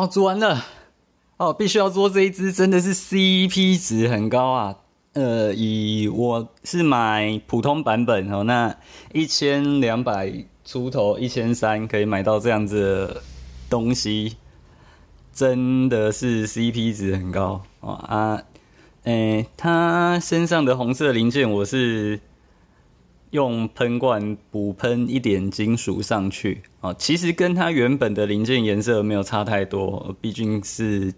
哦，做完了哦，必须要做这一只，真的是 CP 值很高啊。呃，以我是买普通版本哦，那一千两百出头，一千三可以买到这样子东西，真的是 CP 值很高哦啊。诶，它身上的红色零件我是。用喷罐补喷一点金属上去啊，其实跟它原本的零件颜色没有差太多，毕竟是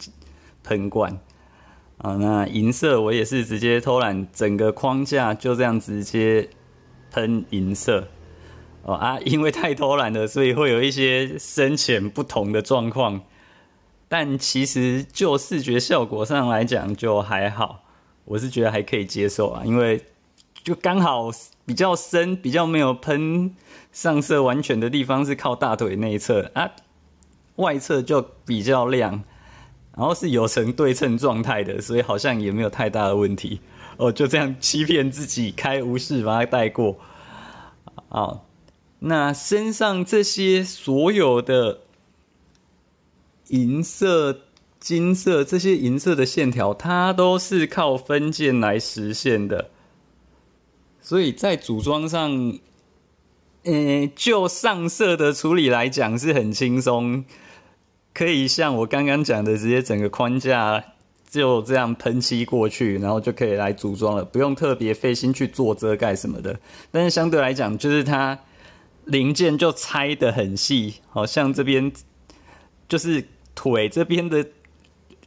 喷罐啊。那银色我也是直接偷懒，整个框架就这样直接喷银色哦啊，因为太偷懒了，所以会有一些深浅不同的状况，但其实就视觉效果上来讲就还好，我是觉得还可以接受啊，因为。就刚好比较深，比较没有喷上色完全的地方是靠大腿内侧啊，外侧就比较亮，然后是有成对称状态的，所以好像也没有太大的问题哦。就这样欺骗自己，开无视把它带过。好，那身上这些所有的银色、金色这些银色的线条，它都是靠分件来实现的。所以在组装上，呃，就上色的处理来讲是很轻松，可以像我刚刚讲的，直接整个框架就这样喷漆过去，然后就可以来组装了，不用特别费心去做遮盖什么的。但是相对来讲，就是它零件就拆的很细，好像这边就是腿这边的。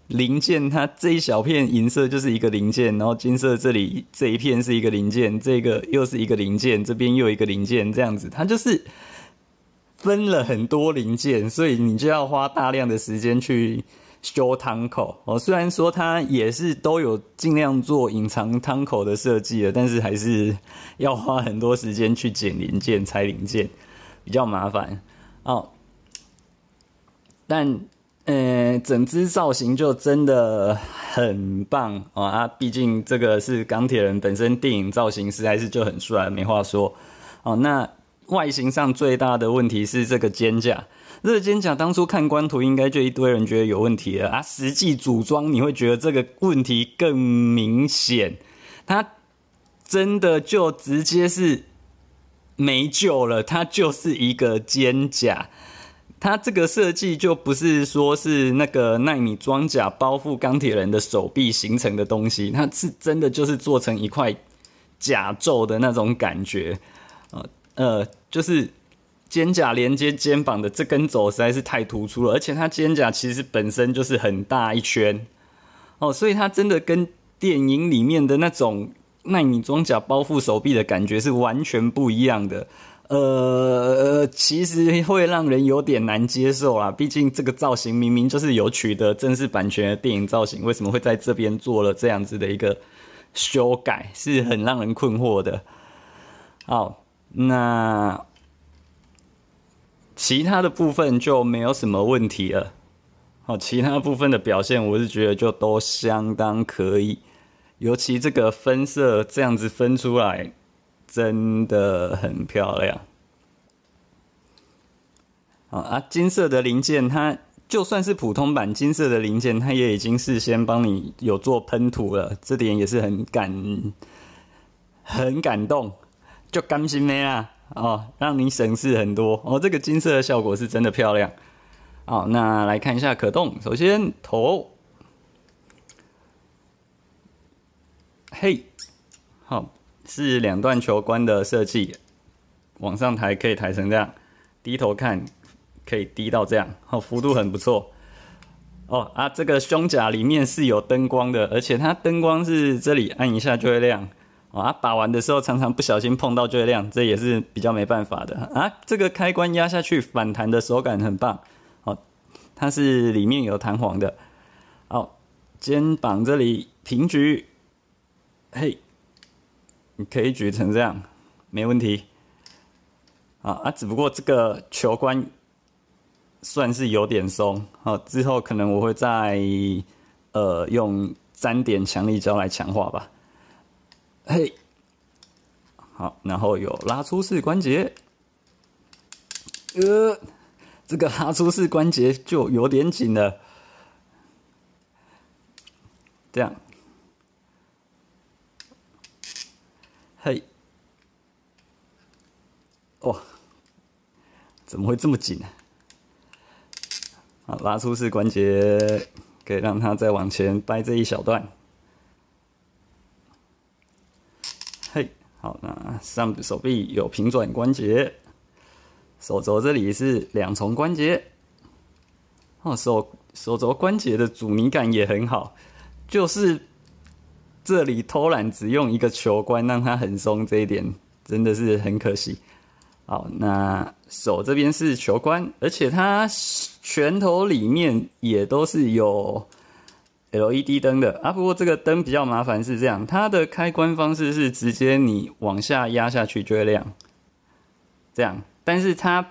零件，它这一小片银色就是一个零件，然后金色这里这一片是一个零件，这个又是一个零件，这边又一个零件，这样子，它就是分了很多零件，所以你就要花大量的时间去修汤口。哦，虽然说它也是都有尽量做隐藏汤口的设计了，但是还是要花很多时间去捡零件、拆零件，比较麻烦哦。但嗯，整只造型就真的很棒啊！毕竟这个是钢铁人本身电影造型，实在是就很帅，没话说。哦，那外形上最大的问题是这个肩甲，这个肩甲当初看官图应该就一堆人觉得有问题了啊！实际组装你会觉得这个问题更明显，它真的就直接是没救了，它就是一个肩甲。它这个设计就不是说是那个纳米装甲包覆钢铁人的手臂形成的东西，它是真的就是做成一块甲胄的那种感觉呃呃，就是肩甲连接肩膀的这根轴实在是太突出了，而且它肩甲其实本身就是很大一圈哦，所以它真的跟电影里面的那种纳米装甲包覆手臂的感觉是完全不一样的。呃，其实会让人有点难接受啊，毕竟这个造型明明就是有取得正式版权的电影造型，为什么会在这边做了这样子的一个修改，是很让人困惑的。好，那其他的部分就没有什么问题了。好，其他部分的表现，我是觉得就都相当可以，尤其这个分色这样子分出来。真的很漂亮，好啊，金色的零件，它就算是普通版金色的零件，它也已经事先帮你有做喷涂了，这点也是很感很感动，就甘心没啦哦，让你省事很多哦。这个金色的效果是真的漂亮，好，那来看一下可动，首先头，嘿，好。是两段球关的设计，往上抬可以抬成这样，低头看可以低到这样，哦，幅度很不错。哦啊，这个胸甲里面是有灯光的，而且它灯光是这里按一下就会亮，啊，把玩的时候常常不小心碰到就会亮，这也是比较没办法的啊。这个开关压下去反弹的手感很棒，哦，它是里面有弹簧的。哦，肩膀这里平举，嘿。你可以举成这样，没问题。啊啊，只不过这个球关算是有点松，哦，之后可能我会再，呃，用粘点强力胶来强化吧。嘿，好，然后有拉出式关节，呃，这个拉出式关节就有点紧了，这样。哇，怎么会这么紧呢？好，拉出式关节，可以让它再往前掰这一小段。嘿，好，那上手臂有平转关节，手肘这里是两重关节。哦，手手肘关节的阻尼感也很好，就是这里偷懒只用一个球关，让它很松，这一点真的是很可惜。好，那手这边是球关，而且它拳头里面也都是有 LED 灯的啊。不过这个灯比较麻烦，是这样，它的开关方式是直接你往下压下去就会亮，这样。但是它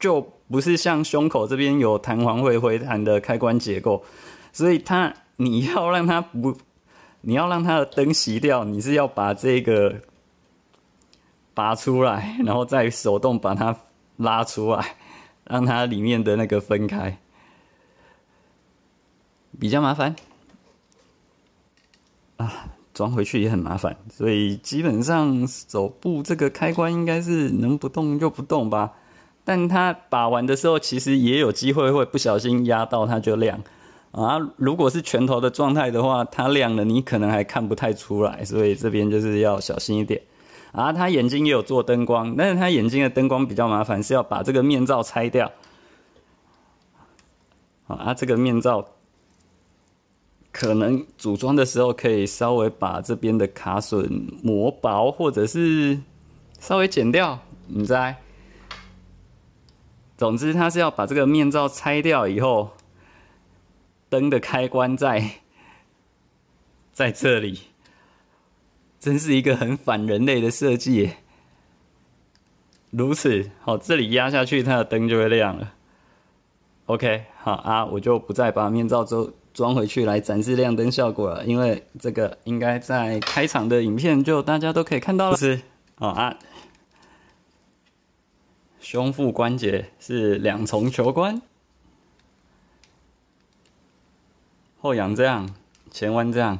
就不是像胸口这边有弹簧会回弹的开关结构，所以它你要让它不，你要让它的灯熄掉，你是要把这个。拔出来，然后再手动把它拉出来，让它里面的那个分开，比较麻烦啊。装回去也很麻烦，所以基本上手部这个开关应该是能不动就不动吧。但它把玩的时候，其实也有机会会不小心压到它就亮啊。如果是拳头的状态的话，它亮了你可能还看不太出来，所以这边就是要小心一点。啊，他眼睛也有做灯光，但是他眼睛的灯光比较麻烦，是要把这个面罩拆掉。啊，这个面罩可能组装的时候可以稍微把这边的卡榫磨薄，或者是稍微剪掉。你猜？总之，他是要把这个面罩拆掉以后，灯的开关在在这里。真是一个很反人类的设计，如此好，这里压下去，它的灯就会亮了。OK，好啊，我就不再把面罩都装回去来展示亮灯效果了，因为这个应该在开场的影片就大家都可以看到了。是。好啊，胸腹关节是两重球关，后仰这样，前弯这样。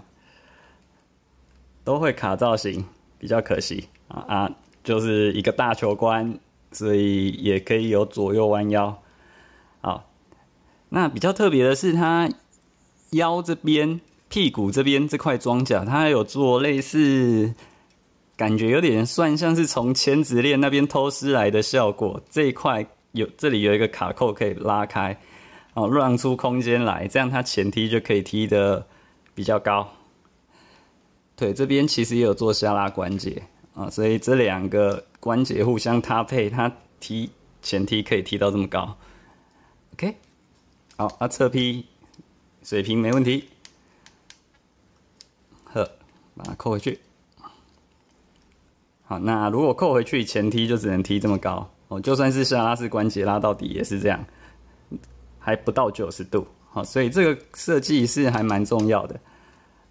都会卡造型，比较可惜啊啊！就是一个大球关，所以也可以有左右弯腰。好，那比较特别的是，它腰这边、屁股这边这块装甲，它有做类似，感觉有点算像是从前直链那边偷师来的效果。这一块有这里有一个卡扣可以拉开，啊，让出空间来，这样它前踢就可以踢得比较高。对，这边其实也有做下拉关节啊，所以这两个关节互相搭配，它踢前踢可以踢到这么高。OK，好，那侧踢水平没问题。呵，把它扣回去。好，那如果扣回去，前踢就只能踢这么高。哦，就算是下拉式关节拉到底也是这样，还不到九十度。好，所以这个设计是还蛮重要的。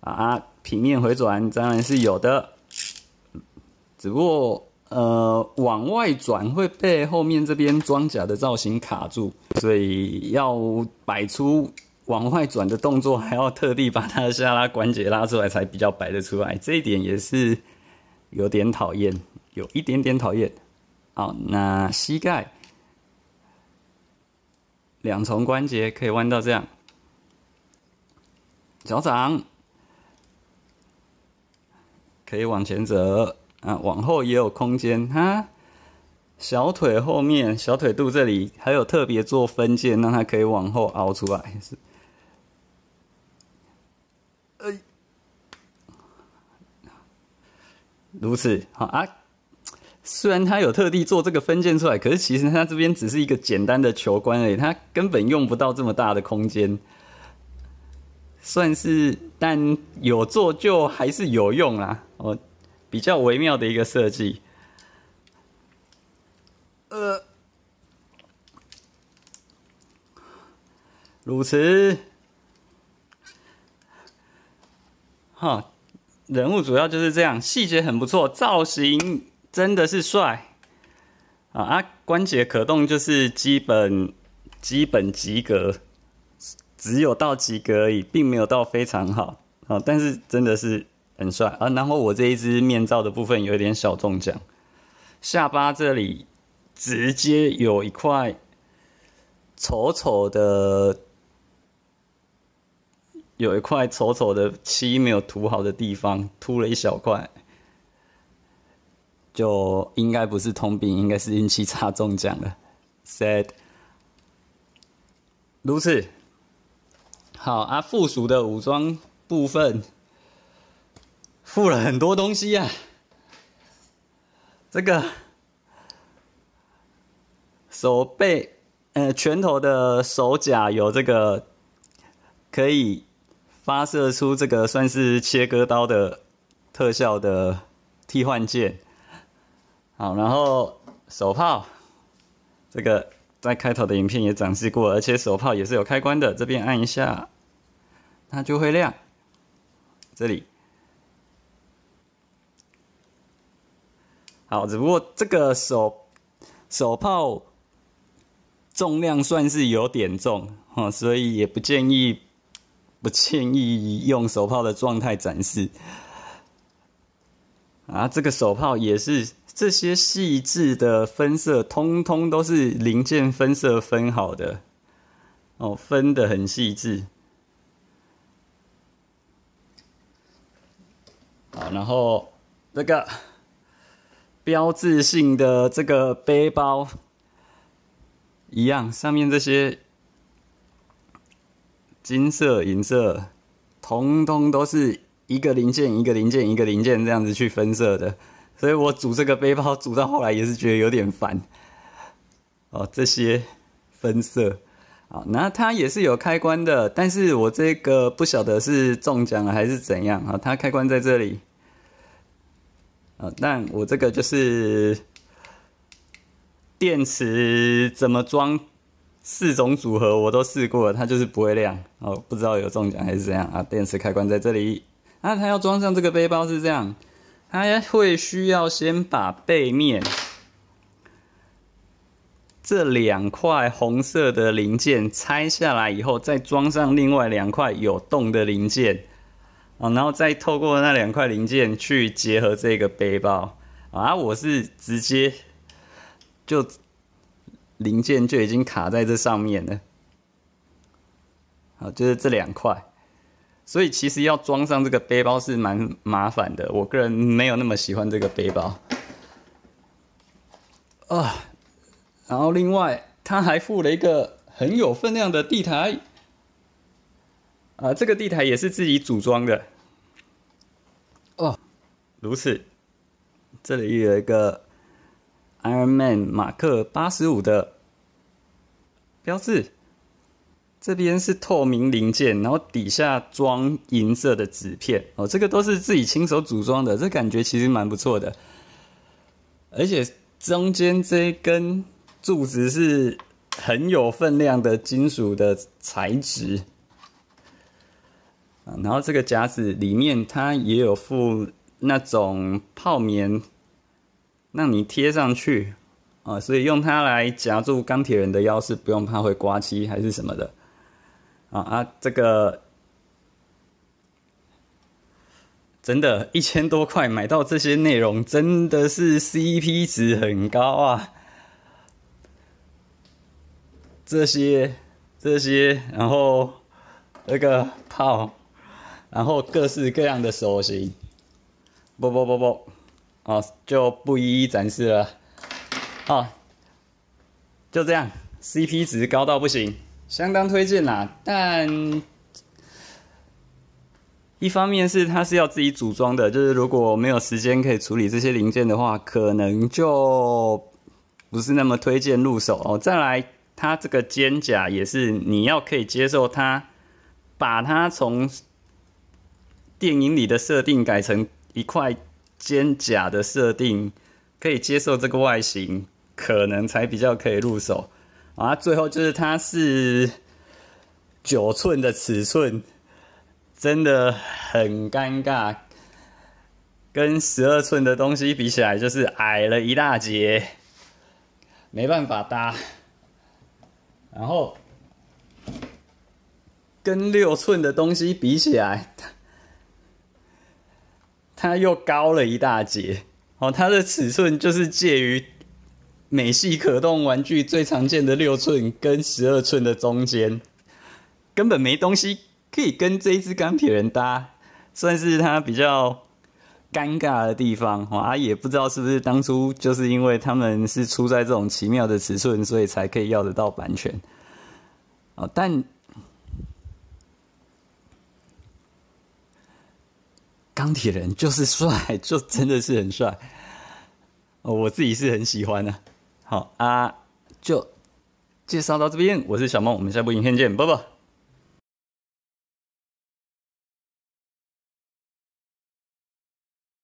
啊平面回转当然是有的，只不过呃，往外转会被后面这边装甲的造型卡住，所以要摆出往外转的动作，还要特地把它的下拉关节拉出来才比较摆得出来。这一点也是有点讨厌，有一点点讨厌。好，那膝盖两重关节可以弯到这样，脚掌。可以往前折，啊，往后也有空间哈。小腿后面、小腿肚这里还有特别做分件，让它可以往后凹出来。哎，如此好啊！虽然他有特地做这个分件出来，可是其实他这边只是一个简单的球而已，他根本用不到这么大的空间，算是。但有做就还是有用啦，我比较微妙的一个设计，呃，鲁此，哈，人物主要就是这样，细节很不错，造型真的是帅，啊啊，关节可动就是基本基本及格。只有到及格而已，并没有到非常好啊！但是真的是很帅啊！然后我这一只面罩的部分有一点小中奖，下巴这里直接有一块丑丑的，有一块丑丑的漆没有涂好的地方，凸了一小块，就应该不是通病，应该是运气差中奖了。Sad，如此。好啊，附属的武装部分附了很多东西啊。这个手背，呃，拳头的手甲有这个可以发射出这个算是切割刀的特效的替换件。好，然后手炮，这个。在开头的影片也展示过，而且手炮也是有开关的，这边按一下，它就会亮。这里，好，只不过这个手手炮重量算是有点重，哦，所以也不建议不建议用手炮的状态展示。啊，这个手炮也是。这些细致的分色，通通都是零件分色分好的哦，分的很细致。好，然后这个标志性的这个背包一样，上面这些金色、银色，通通都是一个零件、一个零件、一个零件这样子去分色的。所以我组这个背包组到后来也是觉得有点烦哦，这些分色啊，那它也是有开关的，但是我这个不晓得是中奖了还是怎样啊，它开关在这里啊，但我这个就是电池怎么装，四种组合我都试过了，它就是不会亮哦，不知道有中奖还是怎样啊，电池开关在这里，那它要装上这个背包是这样。还会需要先把背面这两块红色的零件拆下来以后，再装上另外两块有洞的零件啊，然后再透过那两块零件去结合这个背包啊。我是直接就零件就已经卡在这上面了，好，就是这两块。所以其实要装上这个背包是蛮麻烦的，我个人没有那么喜欢这个背包。啊，然后另外它还附了一个很有分量的地台，啊，这个地台也是自己组装的。哦，如此，这里有一个 Iron Man 马克八十五的标志。这边是透明零件，然后底下装银色的纸片哦，这个都是自己亲手组装的，这感觉其实蛮不错的。而且中间这根柱子是很有分量的金属的材质然后这个夹子里面它也有附那种泡棉，让你贴上去啊，所以用它来夹住钢铁人的腰是不用怕会刮漆还是什么的。啊啊！这个真的，一千多块买到这些内容，真的是 CP 值很高啊！这些这些，然后那个炮，然后各式各样的手型，不不不不，哦，就不一一展示了。哦，就这样，CP 值高到不行。相当推荐啦，但一方面是它是要自己组装的，就是如果没有时间可以处理这些零件的话，可能就不是那么推荐入手哦。再来，它这个肩甲也是你要可以接受它，把它从电影里的设定改成一块肩甲的设定，可以接受这个外形，可能才比较可以入手。啊，最后就是它是九寸的尺寸，真的很尴尬，跟十二寸的东西比起来，就是矮了一大截，没办法搭。然后跟六寸的东西比起来，它又高了一大截。哦，它的尺寸就是介于。美系可动玩具最常见的六寸跟十二寸的中间，根本没东西可以跟这一只钢铁人搭，算是他比较尴尬的地方。啊，也不知道是不是当初就是因为他们是出在这种奇妙的尺寸，所以才可以要得到版权。哦，但钢铁人就是帅，就真的是很帅。哦，我自己是很喜欢的。好啊，就介绍到这边。我是小梦，我们下部影片见，拜拜。